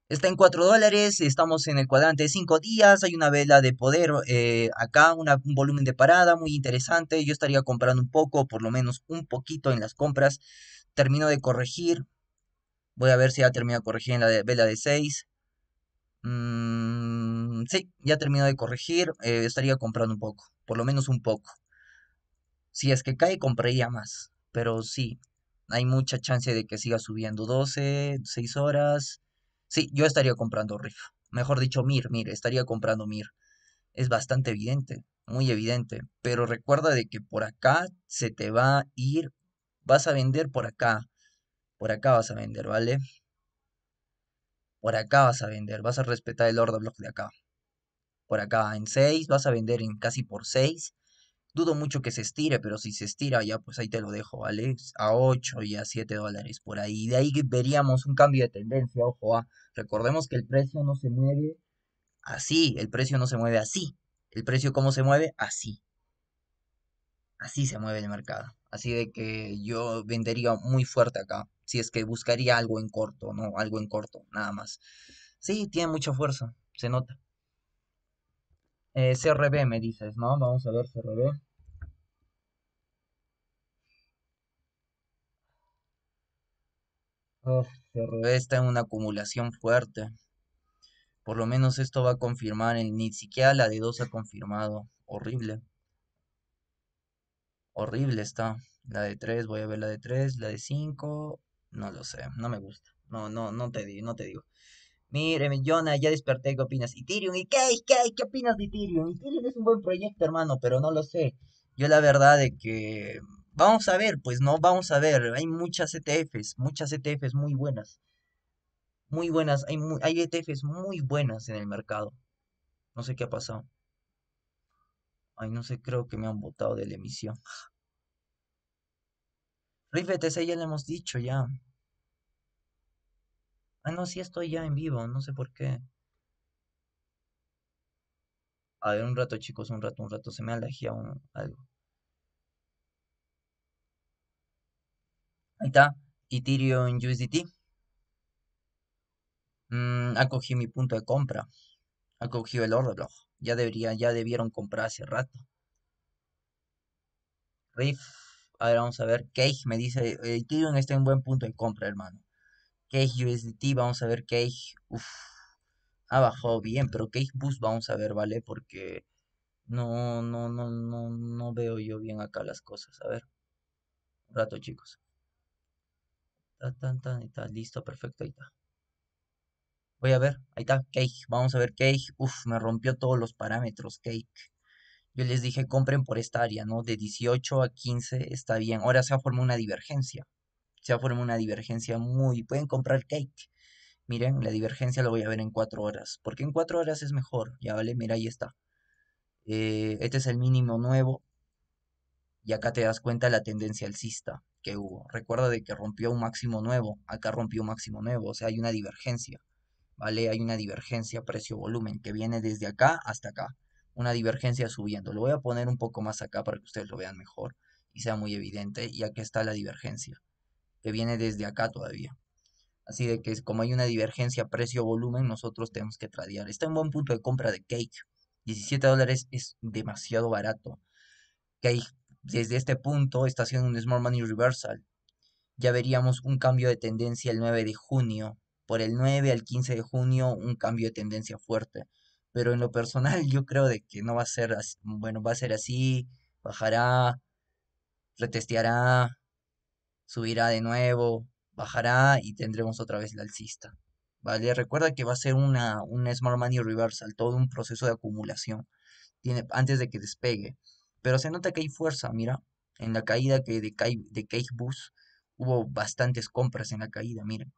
Está en 4 dólares, estamos en el cuadrante de 5 días, hay una vela de poder eh, acá, un volumen de parada muy interesante, yo estaría comprando un poco, por lo menos un poquito en las compras, termino de corregir, voy a ver si ya termino de corregir en la vela de 6, mm, sí, ya termino de corregir, eh, estaría comprando un poco, por lo menos un poco, si es que cae compraría más, pero sí, hay mucha chance de que siga subiendo 12, 6 horas. Sí, yo estaría comprando riff. Mejor dicho, MIR, MIR, estaría comprando MIR. Es bastante evidente, muy evidente. Pero recuerda de que por acá se te va a ir, vas a vender por acá. Por acá vas a vender, ¿vale? Por acá vas a vender, vas a respetar el order block de acá. Por acá en 6, vas a vender en casi por 6 Dudo mucho que se estire, pero si se estira ya, pues ahí te lo dejo, Alex, a 8 y a 7 dólares por ahí. De ahí veríamos un cambio de tendencia, ojo, A. Ah. recordemos que el precio no se mueve así, el precio no se mueve así. El precio cómo se mueve así. Así se mueve el mercado. Así de que yo vendería muy fuerte acá, si es que buscaría algo en corto, ¿no? Algo en corto, nada más. Sí, tiene mucha fuerza, se nota. Eh, CRB me dices, ¿no? Vamos a ver CRB. se pero está en una acumulación fuerte. Por lo menos esto va a confirmar, el, ni siquiera la de dos ha confirmado. Horrible. Horrible está. La de 3, voy a ver la de 3, la de 5, no lo sé, no me gusta. No, no, no te digo, no te digo. Mire, Jonah, ya desperté, ¿qué opinas? Ethereum, ¿y qué, qué, qué opinas de Ethereum? Ethereum es un buen proyecto, hermano, pero no lo sé. Yo la verdad de que Vamos a ver, pues no, vamos a ver. Hay muchas ETFs, muchas ETFs muy buenas. Muy buenas, hay, hay ETFs muy buenas en el mercado. No sé qué ha pasado. Ay, no sé, creo que me han botado de la emisión. Riff ese ya le hemos dicho, ya. Ah, no, sí estoy ya en vivo, no sé por qué. A ver, un rato, chicos, un rato, un rato. Se me ha algo. Ahí está, Ethereum USDT. Mm, Acogí mi punto de compra. Ha cogido el reloj. Ya debería, ya debieron comprar hace rato. Riff. A ver, vamos a ver. Cage me dice, eh, Ethereum está en buen punto de compra, hermano. Cage USDT, vamos a ver Cage. Uf, ha bajado bien, pero Cage BUS vamos a ver, ¿vale? Porque no, no, no, no, no veo yo bien acá las cosas. A ver. Un rato, chicos. Tan, tan, tan, está, listo, perfecto, ahí está. Voy a ver, ahí está, Cake. Vamos a ver, Cake. Uf, me rompió todos los parámetros, Cake. Yo les dije, compren por esta área, ¿no? De 18 a 15 está bien. Ahora se ha formado una divergencia. Se ha formado una divergencia muy... Pueden comprar Cake. Miren, la divergencia la voy a ver en 4 horas. Porque en 4 horas es mejor. Ya vale, mira, ahí está. Eh, este es el mínimo nuevo. Y acá te das cuenta la tendencia alcista que hubo. Recuerda de que rompió un máximo nuevo, acá rompió un máximo nuevo, o sea, hay una divergencia, ¿vale? Hay una divergencia precio-volumen que viene desde acá hasta acá, una divergencia subiendo. Lo voy a poner un poco más acá para que ustedes lo vean mejor y sea muy evidente. Y aquí está la divergencia, que viene desde acá todavía. Así de que como hay una divergencia precio-volumen, nosotros tenemos que tradear. Está en buen punto de compra de Cake. 17 dólares es demasiado barato. Cake desde este punto está haciendo un Small Money Reversal. Ya veríamos un cambio de tendencia el 9 de junio. Por el 9 al 15 de junio un cambio de tendencia fuerte. Pero en lo personal yo creo de que no va a ser así. Bueno, va a ser así. Bajará, retesteará, subirá de nuevo, bajará y tendremos otra vez la alcista. ¿Vale? Recuerda que va a ser una, un Smart Money Reversal, todo un proceso de acumulación. Tiene, antes de que despegue. Pero se nota que hay fuerza, mira. En la caída que de, de Cage Bus hubo bastantes compras en la caída, miren.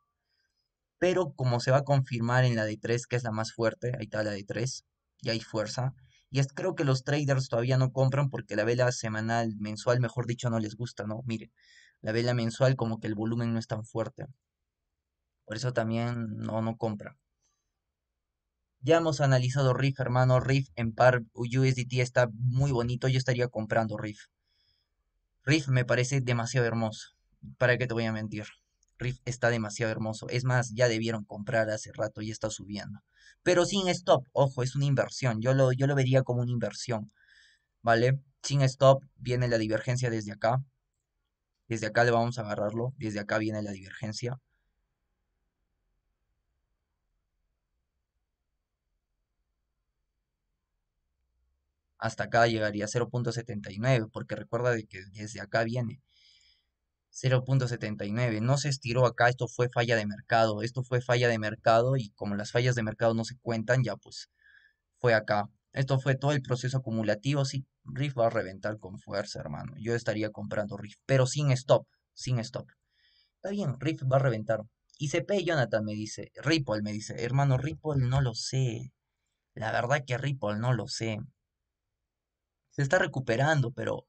Pero como se va a confirmar en la de 3, que es la más fuerte, ahí está la de 3, y hay fuerza. Y es, creo que los traders todavía no compran porque la vela semanal, mensual, mejor dicho, no les gusta, ¿no? Miren, la vela mensual como que el volumen no es tan fuerte. Por eso también no, no compra. Ya hemos analizado Riff, hermano. Riff en par USDT está muy bonito. Yo estaría comprando Riff. Riff me parece demasiado hermoso. ¿Para qué te voy a mentir? Riff está demasiado hermoso. Es más, ya debieron comprar hace rato y está subiendo. Pero sin stop, ojo, es una inversión. Yo lo, yo lo vería como una inversión. ¿Vale? Sin stop viene la divergencia desde acá. Desde acá le vamos a agarrarlo. Desde acá viene la divergencia. hasta acá llegaría 0.79, porque recuerda de que desde acá viene 0.79, no se estiró acá, esto fue falla de mercado, esto fue falla de mercado y como las fallas de mercado no se cuentan, ya pues fue acá. Esto fue todo el proceso acumulativo, sí, RIF va a reventar con fuerza, hermano. Yo estaría comprando RIF, pero sin stop, sin stop. Está bien, RIF va a reventar. ICP Jonathan me dice, Ripple me dice, hermano, Ripple no lo sé. La verdad que Ripple no lo sé se está recuperando, pero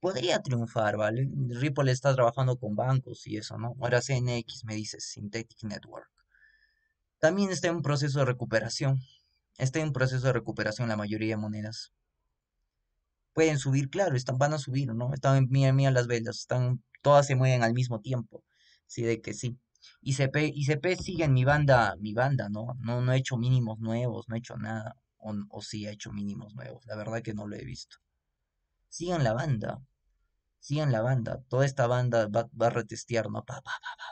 podría triunfar, ¿vale? Ripple está trabajando con bancos y eso, ¿no? Ahora CNX me dice Synthetic Network. También está en un proceso de recuperación. Está en un proceso de recuperación la mayoría de monedas. Pueden subir, claro, están, van a subir, ¿no? Están, mira, mira las velas, están, todas se mueven al mismo tiempo. Sí, de que sí. ICP, sigue en mi banda, mi banda, ¿no? No, no he hecho mínimos nuevos, no he hecho nada o, si ha hecho mínimos nuevos. La verdad que no lo he visto. Sigan la banda. Sigan la banda. Toda esta banda va, a retestear, ¿no?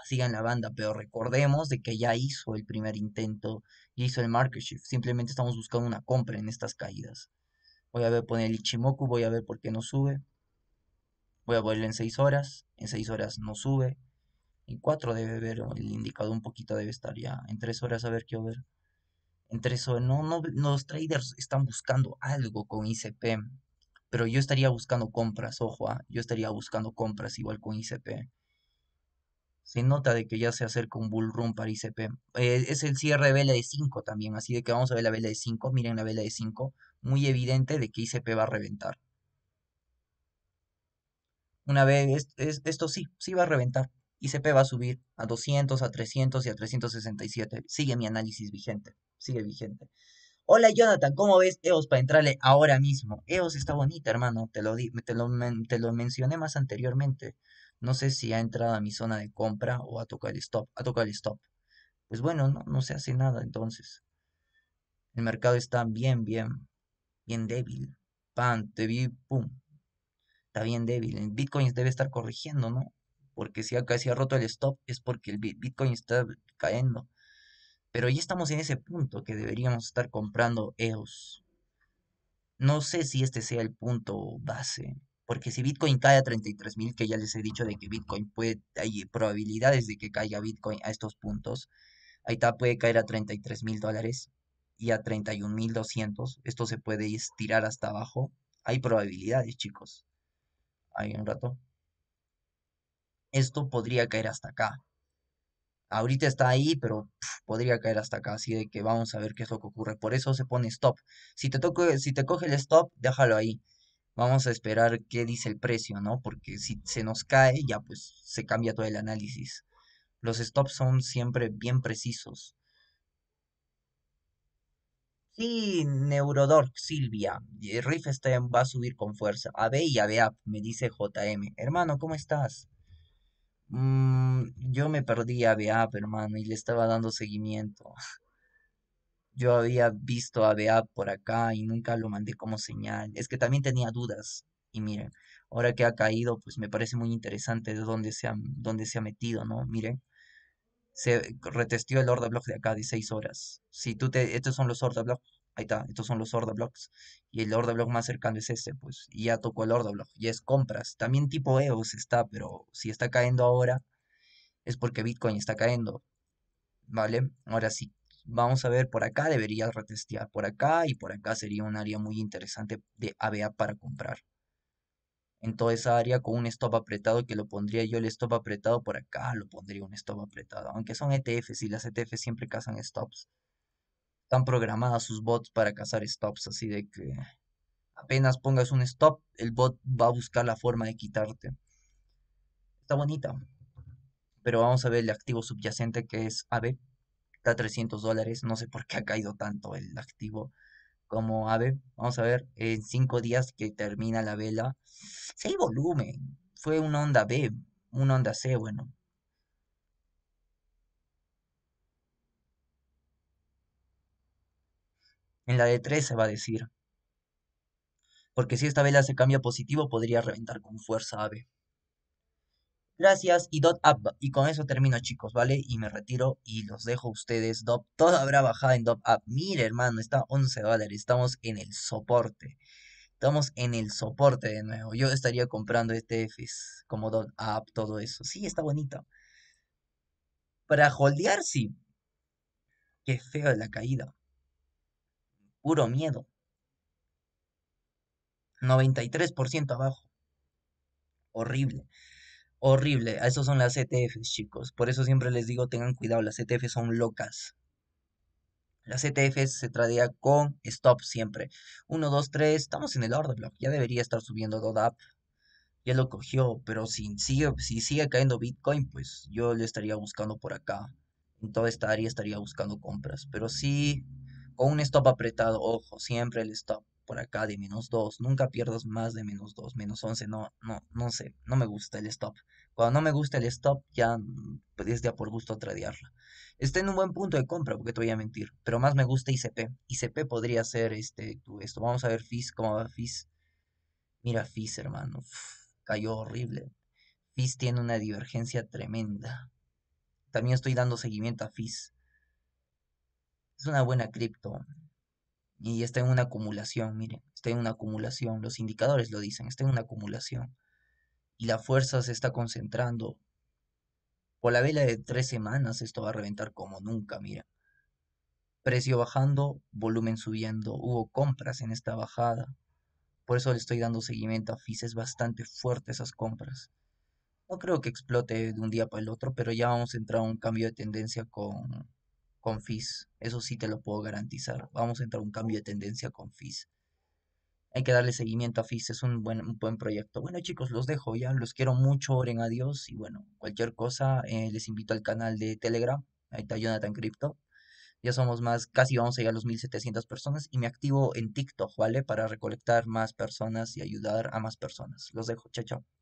Sigan la banda, pero recordemos de que ya hizo el primer intento, y hizo el market shift. Simplemente estamos buscando una compra en estas caídas. Voy a ver poner el Ichimoku, voy a ver por qué no sube. Voy a volver en 6 horas. En 6 horas no sube. En cuatro debe ver el indicador un poquito, debe estar ya. En 3 horas a ver qué ver entre eso, no, no, los traders están buscando algo con ICP, pero yo estaría buscando compras, ojo, ah, yo estaría buscando compras igual con ICP. Se nota de que ya se acerca un bull run para ICP. Eh, es el cierre de vela de 5 también, así de que vamos a ver la vela de 5, miren la vela de 5, muy evidente de que ICP va a reventar. Una vez, esto sí, sí va a reventar. ICP va a subir a 200, a 300 y a 367. Sigue mi análisis vigente sigue vigente. Hola Jonathan, ¿cómo ves EOS para entrarle ahora mismo? EOS está bonita, hermano, te lo, di, te, lo te lo mencioné más anteriormente. No sé si ha entrado a mi zona de compra o ha tocado el stop. Ha tocado el stop. Pues bueno, no, no se hace nada entonces. El mercado está bien, bien, bien débil. Pan, te vi, pum. Está bien débil. El Bitcoin debe estar corrigiendo, ¿no? Porque si acá se ha roto el stop es porque el Bitcoin está cayendo. Pero ya estamos en ese punto que deberíamos estar comprando EOS. No sé si este sea el punto base, porque si Bitcoin cae a 33.000, que ya les he dicho de que Bitcoin puede, hay probabilidades de que caiga Bitcoin a estos puntos, ahí está, puede caer a 33.000 dólares y a 31.200, esto se puede estirar hasta abajo, hay probabilidades, chicos. Ahí un rato. Esto podría caer hasta acá, ahorita está ahí, pero podría caer hasta acá, así de que vamos a ver qué es lo que ocurre. Por eso se pone stop. Si te, si te coge el stop, déjalo ahí. Vamos a esperar qué dice el precio, ¿no? Porque si se nos cae, ya pues se cambia todo el análisis. Los stops son siempre bien precisos. Sí, Neurodork, Silvia. Riff va a subir con fuerza. B y ABAP, me dice JM. Hermano, ¿cómo estás? Mm, yo me perdí a BEAP, hermano, y le estaba dando seguimiento. Yo había visto a BEAP por acá y nunca lo mandé como señal. Es que también tenía dudas. Y miren, ahora que ha caído, pues me parece muy interesante de dónde se ha, dónde se ha metido, ¿no? Miren se retestió el order blog de acá de seis horas. Si tú te, estos son los order blogs ahí está, estos son los order blocks. Y el order block más cercano es este, pues. Y ya tocó el order block. Y es compras. También tipo EOS está, pero si está cayendo ahora, es porque Bitcoin está cayendo. ¿Vale? Ahora sí, vamos a ver, por acá debería retestear por acá y por acá sería un área muy interesante de ABA para comprar. En toda esa área con un stop apretado que lo pondría yo el stop apretado por acá, lo pondría un stop apretado. Aunque son ETFs y las ETFs siempre cazan stops están programadas sus bots para cazar stops, así de que apenas pongas un stop, el bot va a buscar la forma de quitarte. Está bonita. Pero vamos a ver el activo subyacente que es AVE. Está a 300 dólares. No sé por qué ha caído tanto el activo como AVE. Vamos a ver en 5 días que termina la vela. hay volumen. Fue una onda B, una onda C, bueno. En la de 3 se va a decir. Porque si esta vela se cambia positivo, podría reventar con fuerza AB. Gracias y dot up. Y con eso termino, chicos, ¿vale? Y me retiro y los dejo a ustedes. Todo todo habrá bajado en dot up. Mire, hermano, está 11 dólares. Estamos en el soporte. Estamos en el soporte de nuevo. Yo estaría comprando este F como dot up, todo eso. Sí, está bonito. Para holdear, sí. Qué feo la caída puro miedo. 93% abajo. Horrible. Horrible. A eso son las ETFs, chicos. Por eso siempre les digo, tengan cuidado, las ETFs son locas. Las ETFs se tradea con stop siempre. 1, 2, 3. Estamos en el order block. Ya debería estar subiendo DODAP. Ya lo cogió, pero si sigue, si sigue cayendo Bitcoin, pues yo le estaría buscando por acá. En toda esta área estaría buscando compras. Pero sí, con un stop apretado, ojo, siempre el stop por acá de menos 2. Nunca pierdas más de menos 2, menos 11. No, no, no sé, no me gusta el stop. Cuando no me gusta el stop, ya Puedes ya por gusto tradearla. Está en un buen punto de compra, porque te voy a mentir. Pero más me gusta ICP. ICP podría ser este, esto. Vamos a ver FIS, cómo va FIS. Mira FIS, hermano. cayó horrible. FIS tiene una divergencia tremenda. También estoy dando seguimiento a FIS es una buena cripto y está en una acumulación, miren, está en una acumulación, los indicadores lo dicen, está en una acumulación y la fuerza se está concentrando. Por la vela de tres semanas esto va a reventar como nunca, mira. Precio bajando, volumen subiendo, hubo compras en esta bajada. Por eso le estoy dando seguimiento a FIS, es bastante fuerte esas compras. No creo que explote de un día para el otro, pero ya vamos a entrar a un cambio de tendencia con con FIS. Eso sí te lo puedo garantizar. Vamos a entrar a un cambio de tendencia con FIS. Hay que darle seguimiento a FIS, es un buen, buen proyecto. Bueno chicos, los dejo ya, los quiero mucho, oren a Dios y bueno, cualquier cosa eh, les invito al canal de Telegram, ahí está Jonathan Crypto. Ya somos más, casi vamos a llegar a los 1700 personas y me activo en TikTok, ¿vale? Para recolectar más personas y ayudar a más personas. Los dejo, chao, chao.